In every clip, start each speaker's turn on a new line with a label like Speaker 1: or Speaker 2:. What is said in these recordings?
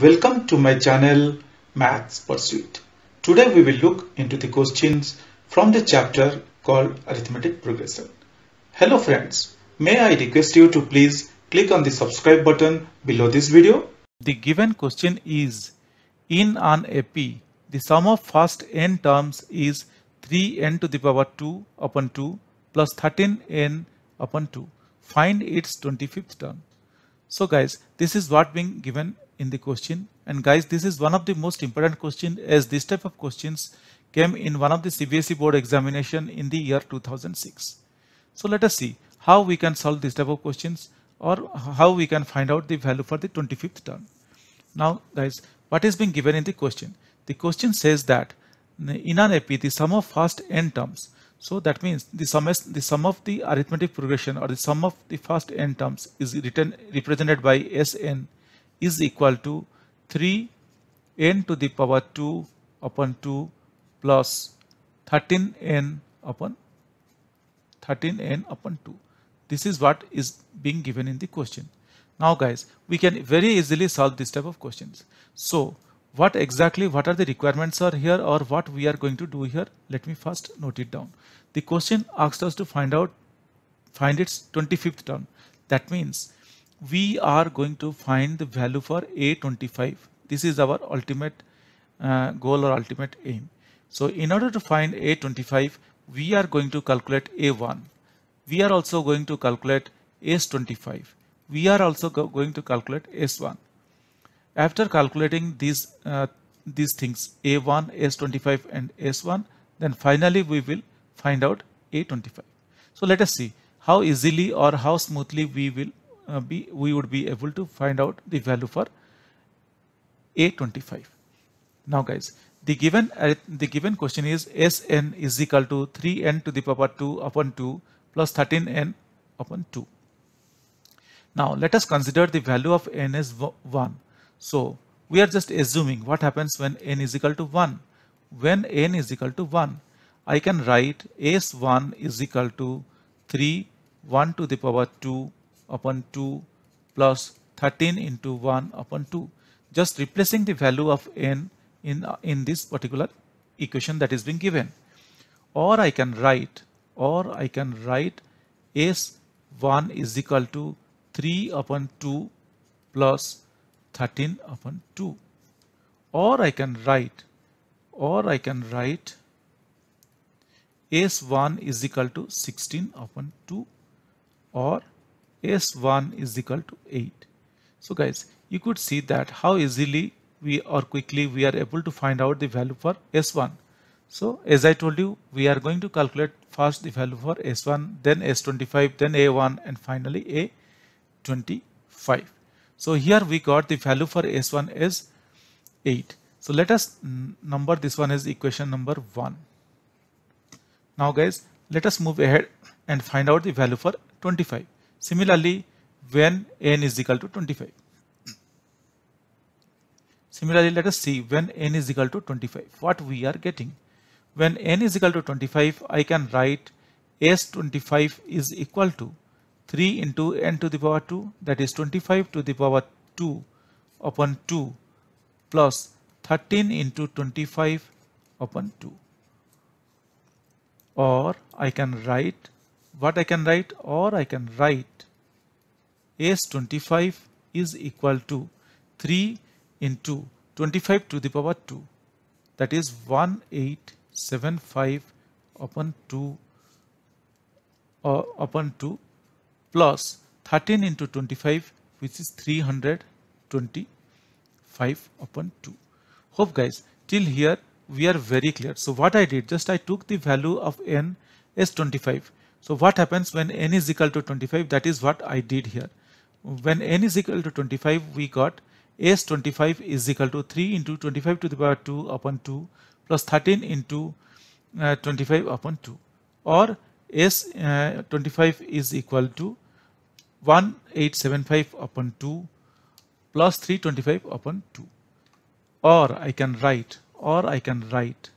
Speaker 1: Welcome to my channel Maths Pursuit. Today we will look into the questions from the chapter called Arithmetic Progression. Hello friends, may I request you to please click on the subscribe button below this video. The given question is in an AP the sum of first n terms is 3n to the power 2 upon 2 plus 13n upon 2. Find its 25th term. So guys, this is what being given in the question and guys this is one of the most important question as this type of questions came in one of the CBSE board examination in the year 2006. So let us see how we can solve this type of questions or how we can find out the value for the 25th term. Now guys what is being given in the question? The question says that in an AP the sum of first n terms so that means the sum, is, the sum of the arithmetic progression or the sum of the first n terms is written represented by Sn is equal to 3 n to the power 2 upon 2 plus 13 n upon 13 n upon 2. This is what is being given in the question. Now guys, we can very easily solve this type of questions. So what exactly, what are the requirements are here or what we are going to do here? Let me first note it down. The question asks us to find out, find its 25th term. That means we are going to find the value for A25. This is our ultimate uh, goal or ultimate aim. So in order to find A25, we are going to calculate A1. We are also going to calculate S25. We are also go going to calculate S1. After calculating these, uh, these things A1, S25 and S1, then finally we will find out A25. So let us see how easily or how smoothly we will uh, be we would be able to find out the value for A25. Now guys, the given uh, the given question is Sn is equal to 3n to the power 2 upon 2 plus 13n upon 2. Now let us consider the value of n is 1. So we are just assuming what happens when n is equal to 1. When n is equal to 1, I can write s1 is equal to 3 1 to the power 2 upon 2 plus 13 into 1 upon 2 just replacing the value of n in in this particular equation that is being given or I can write or I can write s1 is equal to 3 upon 2 plus 13 upon 2 or I can write or I can write s1 is equal to 16 upon 2 or s1 is equal to 8 so guys you could see that how easily we or quickly we are able to find out the value for s1 so as I told you we are going to calculate first the value for s1 then s25 then a1 and finally a25 so here we got the value for s1 is 8 so let us number this one as equation number 1 now guys let us move ahead and find out the value for 25 Similarly, when n is equal to 25. Similarly, let us see when n is equal to 25, what we are getting. When n is equal to 25, I can write S25 is equal to 3 into n to the power 2, that is 25 to the power 2 upon 2 plus 13 into 25 upon 2. Or I can write what I can write or I can write S25 is equal to 3 into 25 to the power 2 that is 1875 upon 2 uh, upon 2 plus 13 into 25 which is 325 upon 2. Hope guys till here we are very clear. So what I did just I took the value of n is 25 so what happens when n is equal to 25? That is what I did here. When n is equal to 25, we got s 25 is equal to 3 into 25 to the power 2 upon 2 plus 13 into uh, 25 upon 2 or s uh, 25 is equal to 1875 upon 2 plus 325 upon 2 or I can write or I can write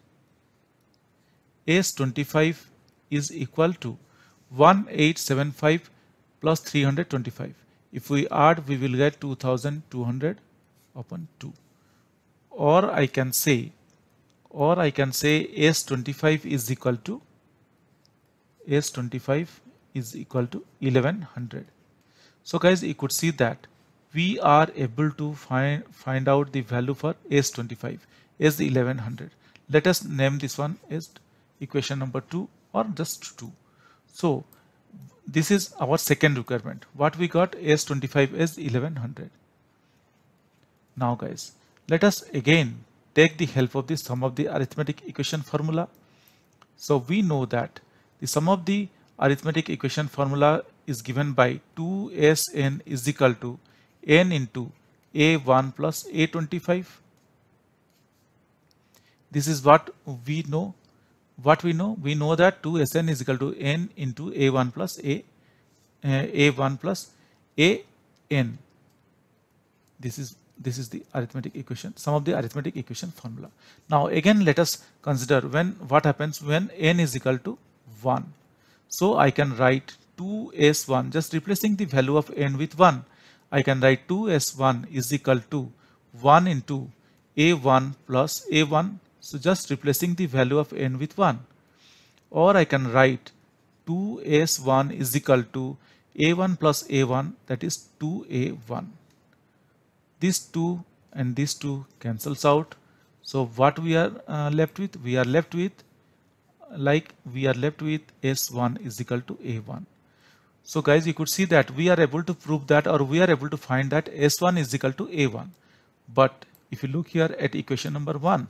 Speaker 1: s 25 is equal to 1875 plus 325. If we add, we will get 2200 upon 2. Or I can say, or I can say S25 is equal to, S25 is equal to 1100. So guys, you could see that we are able to find, find out the value for S25, S1100. Let us name this one as equation number 2 or just 2. So this is our second requirement. What we got S25 is 1100. Now guys, let us again take the help of the sum of the arithmetic equation formula. So we know that the sum of the arithmetic equation formula is given by 2Sn is equal to n into a1 plus a25. This is what we know what we know? We know that 2sn is equal to n into a1 plus a, uh, a1 plus an. This is this is the arithmetic equation, some of the arithmetic equation formula. Now again, let us consider when what happens when n is equal to 1. So I can write 2s1, just replacing the value of n with 1. I can write 2s1 is equal to 1 into a1 plus a1 so just replacing the value of n with 1 or I can write 2s1 is equal to a1 plus a1 that is 2a1. These 2 and these 2 cancels out. So what we are uh, left with? We are left with like we are left with s1 is equal to a1. So guys you could see that we are able to prove that or we are able to find that s1 is equal to a1. But if you look here at equation number 1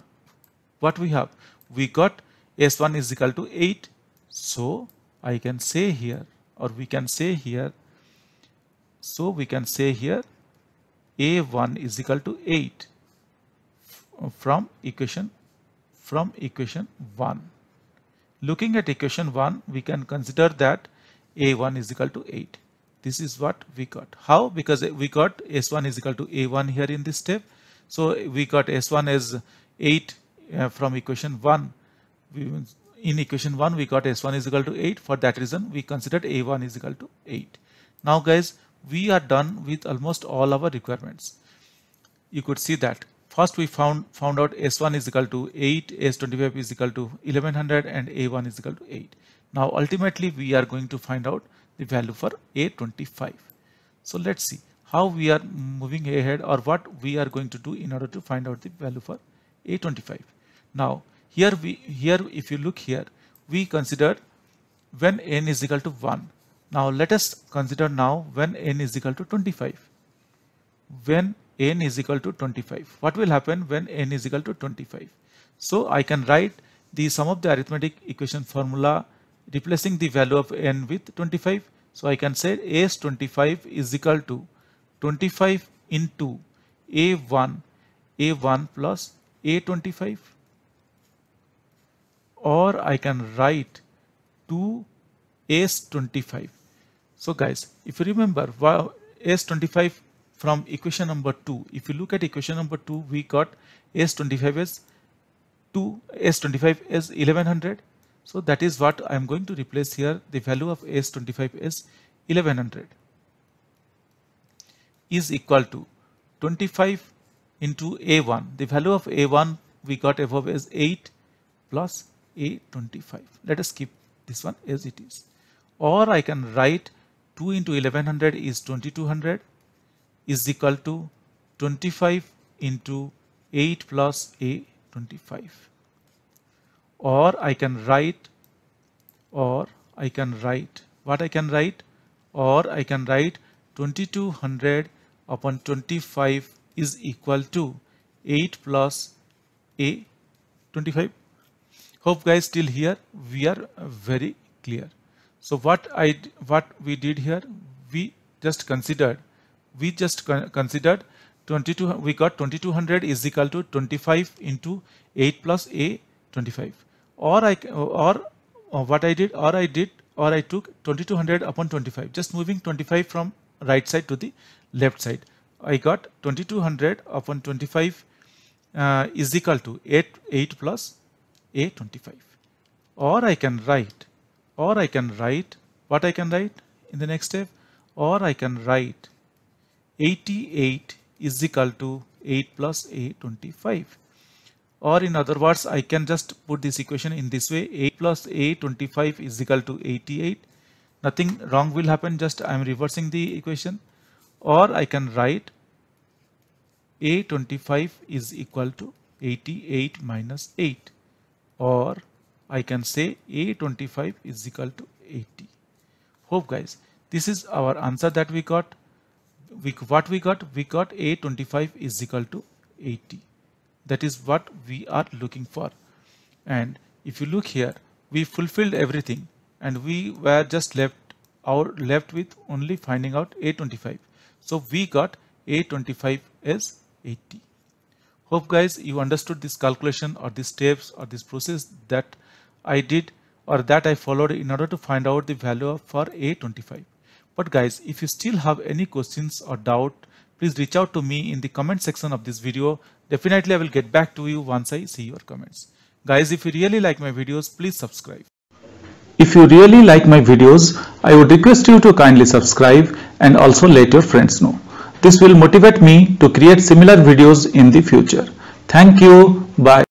Speaker 1: what we have? We got S1 is equal to 8. So I can say here or we can say here. So we can say here A1 is equal to 8 from equation from equation 1. Looking at equation 1, we can consider that A1 is equal to 8. This is what we got. How? Because we got S1 is equal to A1 here in this step. So we got S1 as 8 uh, from equation 1. We, in equation 1 we got S1 is equal to 8. For that reason we considered A1 is equal to 8. Now guys we are done with almost all our requirements. You could see that first we found found out S1 is equal to 8, S25 is equal to 1100 and A1 is equal to 8. Now ultimately we are going to find out the value for A25. So let's see how we are moving ahead or what we are going to do in order to find out the value for A25. Now here we here if you look here we considered when n is equal to 1. Now let us consider now when n is equal to 25. When n is equal to 25. What will happen when n is equal to 25? So I can write the sum of the arithmetic equation formula replacing the value of n with 25. So I can say is 25 is equal to 25 into A1, A1 plus A25 or I can write s S25. So guys, if you remember S25 from equation number 2, if you look at equation number 2, we got S25 as 2, S25 as 1100. So that is what I am going to replace here. The value of S25 is 1100 is equal to 25 into A1. The value of A1 we got above is 8 plus a25. Let us keep this one as it is. Or I can write 2 into 1100 is 2200 is equal to 25 into 8 plus A25. Or I can write, or I can write, what I can write? Or I can write 2200 upon 25 is equal to 8 plus A25 hope guys still here we are very clear so what i what we did here we just considered we just considered 22 we got 2200 is equal to 25 into 8 plus a 25 or i or, or what i did or i did or i took 2200 upon 25 just moving 25 from right side to the left side i got 2200 upon 25 uh, is equal to 8 8 plus a25. Or I can write, or I can write, what I can write in the next step? Or I can write 88 is equal to 8 plus A25. Or in other words, I can just put this equation in this way, 8 plus A25 is equal to 88. Nothing wrong will happen, just I am reversing the equation. Or I can write a25 is equal to 88 minus 8 or I can say A25 is equal to 80. Hope guys, this is our answer that we got. We, what we got? We got A25 is equal to 80. That is what we are looking for. And if you look here, we fulfilled everything and we were just left our left with only finding out A25. So we got A25 is 80. Hope guys you understood this calculation or these steps or this process that I did or that I followed in order to find out the value for A25. But guys, if you still have any questions or doubt, please reach out to me in the comment section of this video. Definitely I will get back to you once I see your comments. Guys, if you really like my videos, please subscribe. If you really like my videos, I would request you to kindly subscribe and also let your friends know. This will motivate me to create similar videos in the future. Thank you. Bye.